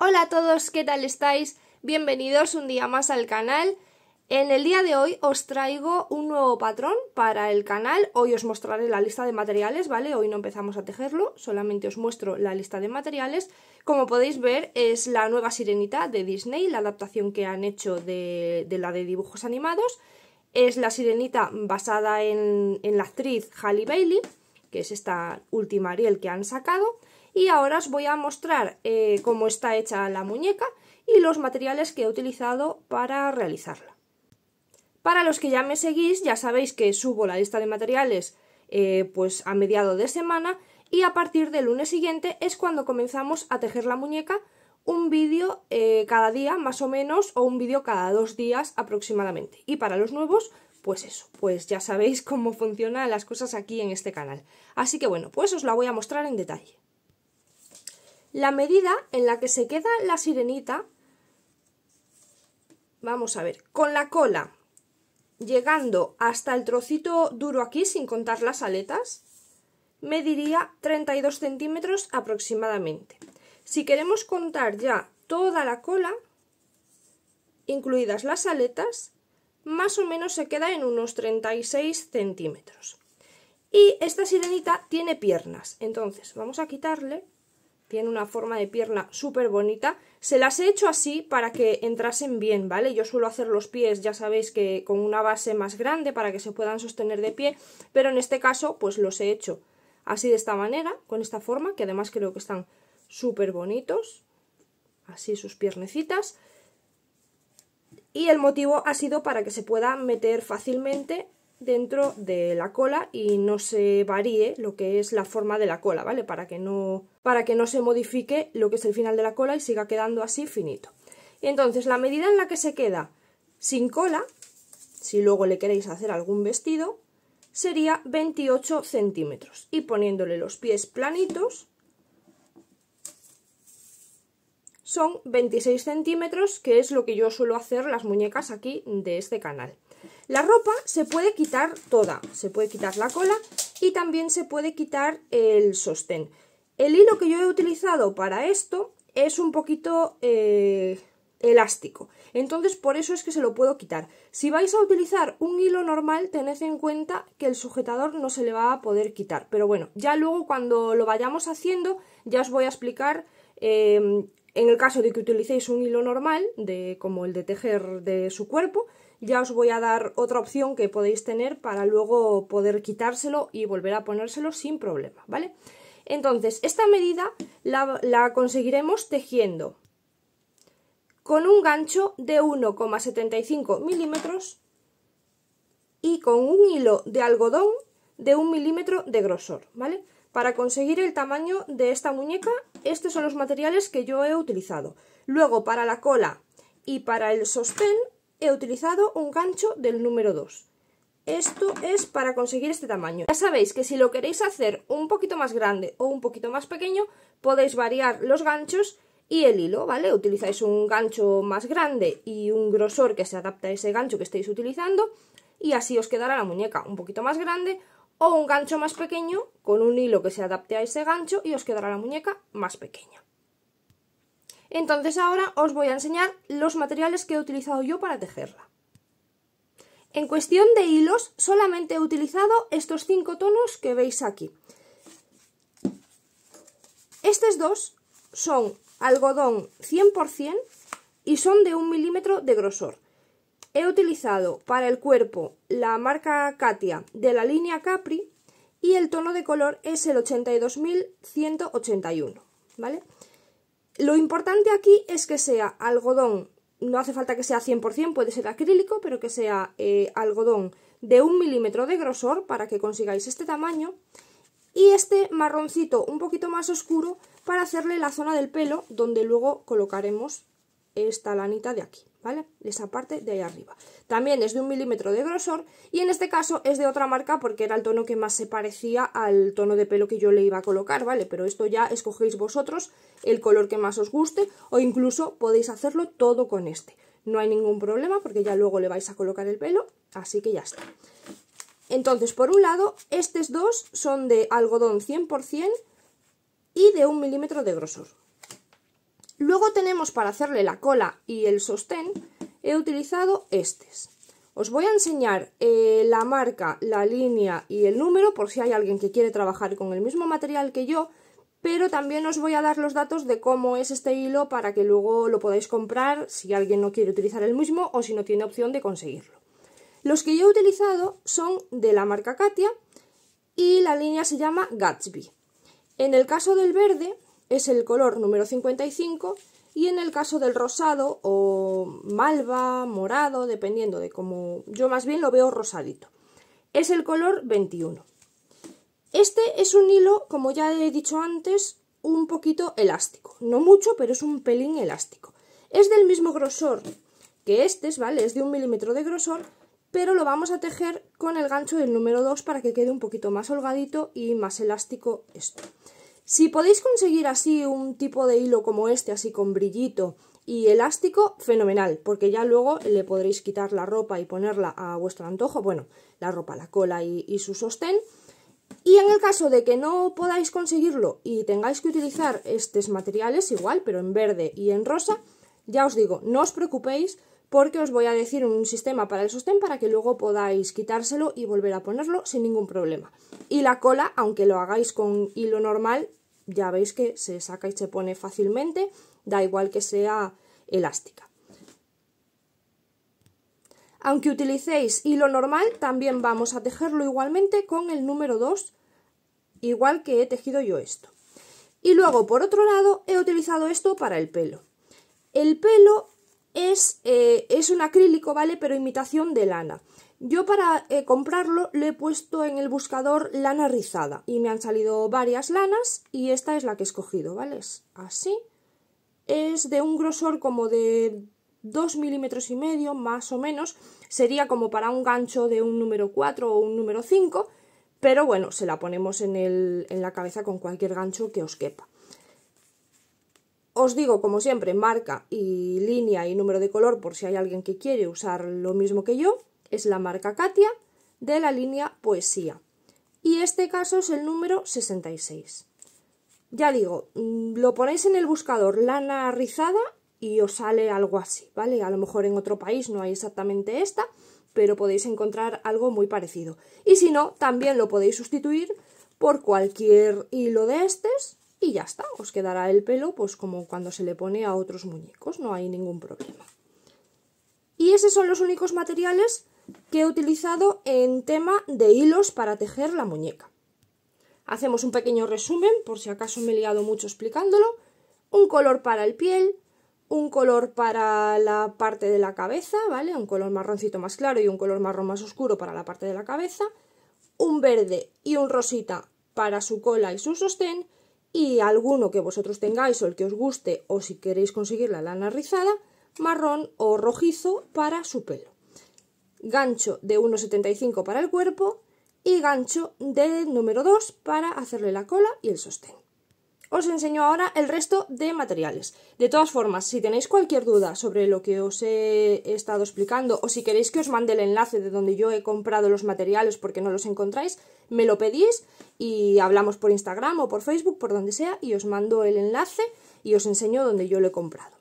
Hola a todos, ¿qué tal estáis? Bienvenidos un día más al canal. En el día de hoy os traigo un nuevo patrón para el canal. Hoy os mostraré la lista de materiales, ¿vale? Hoy no empezamos a tejerlo, solamente os muestro la lista de materiales. Como podéis ver, es la nueva sirenita de Disney, la adaptación que han hecho de, la de dibujos animados. Es la sirenita basada en, en la actriz Halle Bailey, que es esta última Ariel que han sacado y ahora os voy a mostrar eh, cómo está hecha la muñeca y los materiales que he utilizado para realizarla. Para los que ya me seguís, ya sabéis que subo la lista de materiales eh, pues a mediado de semana y a partir del lunes siguiente es cuando comenzamos a tejer la muñeca un vídeo eh, cada día más o menos o un vídeo cada dos días aproximadamente. Y para los nuevos, pues eso, pues ya sabéis cómo funcionan las cosas aquí en este canal. Así que bueno, pues os la voy a mostrar en detalle. La medida en la que se queda la sirenita, vamos a ver, con la cola, llegando hasta el trocito duro aquí, sin contar las aletas, mediría 32 centímetros aproximadamente. Si queremos contar ya toda la cola, incluidas las aletas, más o menos se queda en unos 36 centímetros. Y esta sirenita tiene piernas, entonces vamos a quitarle tiene una forma de pierna súper bonita. Se las he hecho así para que entrasen bien, ¿vale? Yo suelo hacer los pies, ya sabéis que con una base más grande para que se puedan sostener de pie, pero en este caso pues los he hecho así de esta manera, con esta forma, que además creo que están súper bonitos, así sus piernecitas. Y el motivo ha sido para que se pueda meter fácilmente dentro de la cola y no se varíe lo que es la forma de la cola, ¿vale? Para que no, para que no se modifique lo que es el final de la cola y siga quedando así finito. Y entonces la medida en la que se queda sin cola, si luego le queréis hacer algún vestido, sería 28 centímetros. Y poniéndole los pies planitos, son 26 centímetros, que es lo que yo suelo hacer las muñecas aquí de este canal. La ropa se puede quitar toda, se puede quitar la cola y también se puede quitar el sostén. El hilo que yo he utilizado para esto es un poquito eh, elástico, entonces por eso es que se lo puedo quitar. Si vais a utilizar un hilo normal, tened en cuenta que el sujetador no se le va a poder quitar, pero bueno, ya luego cuando lo vayamos haciendo ya os voy a explicar... Eh, en el caso de que utilicéis un hilo normal, de, como el de tejer de su cuerpo, ya os voy a dar otra opción que podéis tener para luego poder quitárselo y volver a ponérselo sin problema, ¿vale? Entonces, esta medida la, conseguiremos tejiendo con un gancho de 1,75 milímetros y con un hilo de algodón de un milímetro de grosor, ¿vale? Para conseguir el tamaño de esta muñeca, estos son los materiales que yo he utilizado. Luego, para la cola y para el sostén, he utilizado un gancho del número 2. Esto es para conseguir este tamaño. Ya sabéis que si lo queréis hacer un poquito más grande o un poquito más pequeño, podéis variar los ganchos y el hilo, ¿vale? Utilizáis un gancho más grande y un grosor que se adapte a ese gancho que estéis utilizando y así os quedará la muñeca un poquito más grande o un gancho más pequeño con un hilo que se adapte a ese gancho y os quedará la muñeca más pequeña. Entonces ahora os voy a enseñar los materiales que he utilizado yo para tejerla. En cuestión de hilos, solamente he utilizado estos cinco tonos que veis aquí. Estos dos son algodón 100% y son de un milímetro de grosor. He utilizado para el cuerpo la marca Katia de la línea Capri y el tono de color es el 82181, ¿vale? Lo importante aquí es que sea algodón, no hace falta que sea 100%, puede ser acrílico, pero que sea eh, algodón de un milímetro de grosor para que consigáis este tamaño y este marroncito un poquito más oscuro para hacerle la zona del pelo donde luego colocaremos esta lanita de aquí. ¿vale? Esa parte de ahí arriba. También es de un milímetro de grosor y en este caso es de otra marca porque era el tono que más se parecía al tono de pelo que yo le iba a colocar, ¿vale? Pero esto ya escogéis vosotros el color que más os guste o incluso podéis hacerlo todo con este. No hay ningún problema porque ya luego le vais a colocar el pelo, así que ya está. Entonces, por un lado, estos dos son de algodón 100% y de un milímetro de grosor. Luego tenemos para hacerle la cola y el sostén, he utilizado estos. Os voy a enseñar eh, la marca, la línea y el número por si hay alguien que quiere trabajar con el mismo material que yo, pero también os voy a dar los datos de cómo es este hilo para que luego lo podáis comprar si alguien no quiere utilizar el mismo o si no tiene opción de conseguirlo. Los que yo he utilizado son de la marca Katia y la línea se llama Gatsby. En el caso del verde es el color número 55 y en el caso del rosado o malva, morado, dependiendo de cómo yo más bien lo veo rosadito, es el color 21. Este es un hilo, como ya he dicho antes, un poquito elástico, no mucho, pero es un pelín elástico. Es del mismo grosor que este, ¿vale? Es de un milímetro de grosor, pero lo vamos a tejer con el gancho del número 2 para que quede un poquito más holgadito y más elástico esto. Si podéis conseguir así un tipo de hilo como este, así con brillito y elástico, fenomenal, porque ya luego le podréis quitar la ropa y ponerla a vuestro antojo, bueno, la ropa, la cola y, y su sostén. Y en el caso de que no podáis conseguirlo y tengáis que utilizar estos materiales igual, pero en verde y en rosa, ya os digo, no os preocupéis porque os voy a decir un sistema para el sostén para que luego podáis quitárselo y volver a ponerlo sin ningún problema. Y la cola, aunque lo hagáis con hilo normal, ya veis que se saca y se pone fácilmente, da igual que sea elástica. Aunque utilicéis hilo normal, también vamos a tejerlo igualmente con el número 2, igual que he tejido yo esto. Y luego, por otro lado, he utilizado esto para el pelo. El pelo eh, es, un acrílico, ¿vale? Pero imitación de lana. Yo para eh, comprarlo le he puesto en el buscador lana rizada y me han salido varias lanas y esta es la que he escogido, ¿vale? Es así. Es de un grosor como de 2 milímetros y medio, más o menos. Sería como para un gancho de un número 4 o un número 5, pero bueno, se la ponemos en la cabeza con cualquier gancho que os quepa. Os digo, como siempre, marca y línea y número de color por si hay alguien que quiere usar lo mismo que yo. Es la marca Katia de la línea Poesía. Y este caso es el número 66. Ya digo, mm, lo ponéis en el buscador lana rizada y os sale algo así, ¿vale? A lo mejor en otro país no hay exactamente esta, pero podéis encontrar algo muy parecido. Y si no, también lo podéis sustituir por cualquier hilo de estos y ya está, os quedará el pelo pues como cuando se le pone a otros muñecos, no hay ningún problema. Y esos son los únicos materiales que he utilizado en tema de hilos para tejer la muñeca. Hacemos un pequeño resumen, por si acaso me he liado mucho explicándolo. Un color para el piel, un color para la parte de la cabeza, ¿vale? Un color marroncito más claro y un color marrón más oscuro para la parte de la cabeza. Un verde y un rosita para su cola y su sostén y alguno que vosotros tengáis o el que os guste o si queréis conseguir la lana rizada, marrón o rojizo para su pelo. Gancho de 1,75 para el cuerpo y gancho de número 2 para hacerle la cola y el sostén os enseño ahora el resto de materiales. De todas formas, si tenéis cualquier duda sobre lo que os he estado explicando o si queréis que os mande el enlace de donde yo he comprado los materiales porque no los encontráis, me lo pedís y hablamos por Instagram o por Facebook, por donde sea, y os mando el enlace y os enseño donde yo lo he comprado.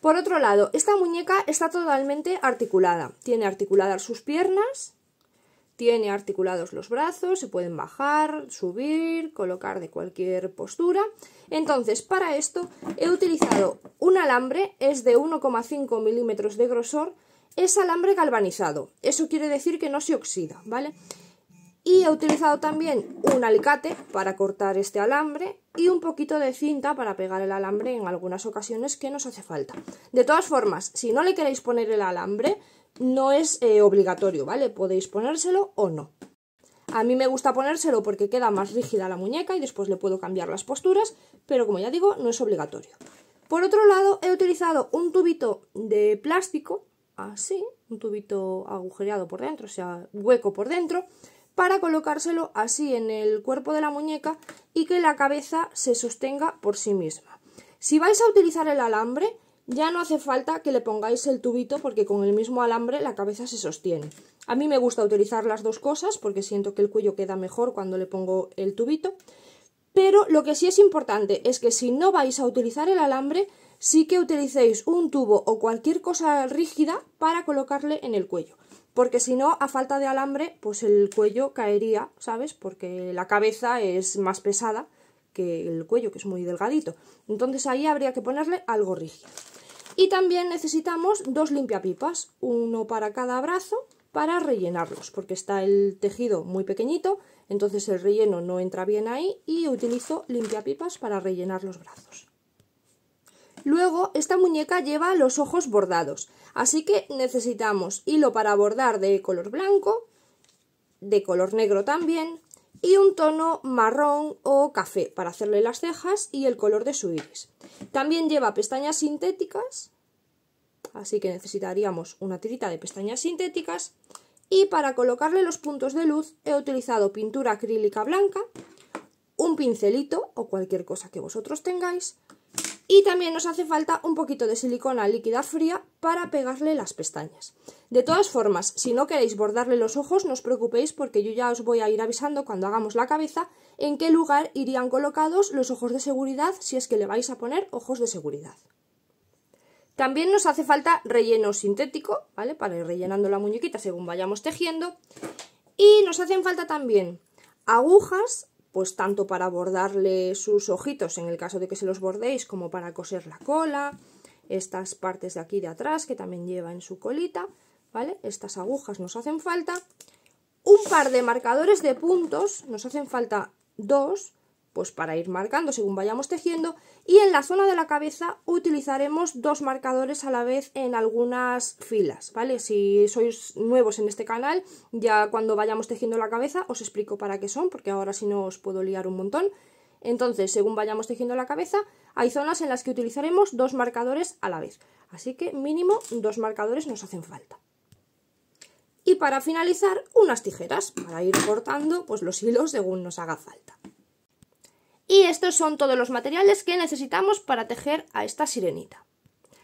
Por otro lado, esta muñeca está totalmente articulada. Tiene articuladas sus piernas, tiene articulados los brazos, se pueden bajar, subir, colocar de cualquier postura. Entonces, para esto he utilizado un alambre, es de 1,5 milímetros de grosor, es alambre galvanizado. Eso quiere decir que no se oxida, ¿vale? Y he utilizado también un alicate para cortar este alambre y un poquito de cinta para pegar el alambre en algunas ocasiones que nos hace falta. De todas formas, si no le queréis poner el alambre, no es eh, obligatorio, ¿vale? Podéis ponérselo o no. A mí me gusta ponérselo porque queda más rígida la muñeca y después le puedo cambiar las posturas, pero como ya digo, no es obligatorio. Por otro lado, he utilizado un tubito de plástico, así, un tubito agujereado por dentro, o sea, hueco por dentro, para colocárselo así en el cuerpo de la muñeca y que la cabeza se sostenga por sí misma. Si vais a utilizar el alambre, ya no hace falta que le pongáis el tubito porque con el mismo alambre la cabeza se sostiene. A mí me gusta utilizar las dos cosas porque siento que el cuello queda mejor cuando le pongo el tubito. Pero lo que sí es importante es que si no vais a utilizar el alambre, sí que utilicéis un tubo o cualquier cosa rígida para colocarle en el cuello. Porque si no, a falta de alambre, pues el cuello caería, ¿sabes? Porque la cabeza es más pesada que el cuello, que es muy delgadito. Entonces ahí habría que ponerle algo rígido. Y también necesitamos dos limpiapipas, uno para cada brazo para rellenarlos, porque está el tejido muy pequeñito, entonces el relleno no entra bien ahí y utilizo limpiapipas para rellenar los brazos. Luego, esta muñeca lleva los ojos bordados, así que necesitamos hilo para bordar de color blanco, de color negro también, y un tono marrón o café para hacerle las cejas y el color de su iris. También lleva pestañas sintéticas, así que necesitaríamos una tirita de pestañas sintéticas. Y para colocarle los puntos de luz he utilizado pintura acrílica blanca, un pincelito o cualquier cosa que vosotros tengáis, y también nos hace falta un poquito de silicona líquida fría para pegarle las pestañas. De todas formas, si no queréis bordarle los ojos, no os preocupéis porque yo ya os voy a ir avisando cuando hagamos la cabeza en qué lugar irían colocados los ojos de seguridad si es que le vais a poner ojos de seguridad. También nos hace falta relleno sintético, ¿vale? Para ir rellenando la muñequita según vayamos tejiendo. Y nos hacen falta también agujas pues tanto para bordarle sus ojitos en el caso de que se los bordéis como para coser la cola, estas partes de aquí de atrás que también lleva en su colita, ¿vale? Estas agujas nos hacen falta. Un par de marcadores de puntos, nos hacen falta dos, pues para ir marcando según vayamos tejiendo y en la zona de la cabeza utilizaremos dos marcadores a la vez en algunas filas, ¿vale? Si sois nuevos en este canal, ya cuando vayamos tejiendo la cabeza os explico para qué son porque ahora si no os puedo liar un montón. Entonces, según vayamos tejiendo la cabeza, hay zonas en las que utilizaremos dos marcadores a la vez. Así que mínimo dos marcadores nos hacen falta. Y para finalizar, unas tijeras para ir cortando pues, los hilos según nos haga falta. Y estos son todos los materiales que necesitamos para tejer a esta sirenita.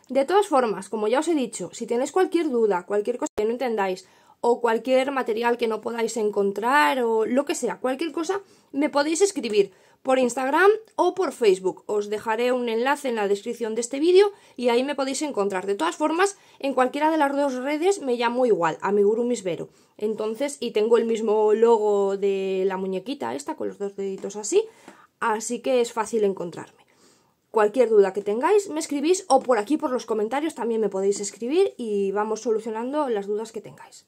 De todas formas, como ya os he dicho, si tenéis cualquier duda, cualquier cosa que no entendáis, o cualquier material que no podáis encontrar, o lo que sea, cualquier cosa, me podéis escribir por Instagram o por Facebook. Os dejaré un enlace en la descripción de este vídeo y ahí me podéis encontrar. De todas formas, en cualquiera de las dos redes me llamo igual, AmigurumiSvero. vero Entonces, y tengo el mismo logo de la muñequita esta, con los dos deditos así así que es fácil encontrarme. Cualquier duda que tengáis, me escribís o por aquí, por los comentarios, también me podéis escribir y vamos solucionando las dudas que tengáis.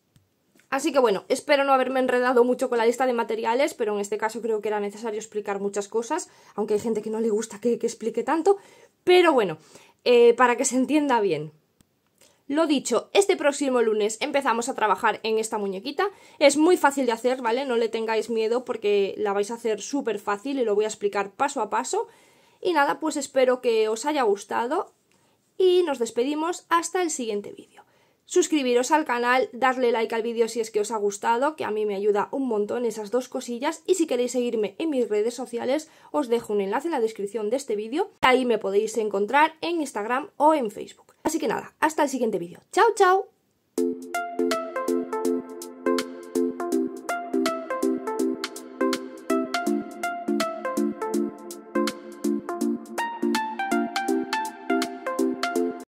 Así que bueno, espero no haberme enredado mucho con la lista de materiales, pero en este caso creo que era necesario explicar muchas cosas, aunque hay gente que no le gusta que, explique tanto, pero bueno, eh, para que se entienda bien. Lo dicho, este próximo lunes empezamos a trabajar en esta muñequita. Es muy fácil de hacer, ¿vale? No le tengáis miedo porque la vais a hacer súper fácil y lo voy a explicar paso a paso. Y nada, pues espero que os haya gustado y nos despedimos hasta el siguiente vídeo. Suscribiros al canal, darle like al vídeo si es que os ha gustado, que a mí me ayuda un montón esas dos cosillas. Y si queréis seguirme en mis redes sociales, os dejo un enlace en la descripción de este vídeo. Ahí me podéis encontrar en Instagram o en Facebook. Así que nada, hasta el siguiente vídeo. ¡Chao, chao!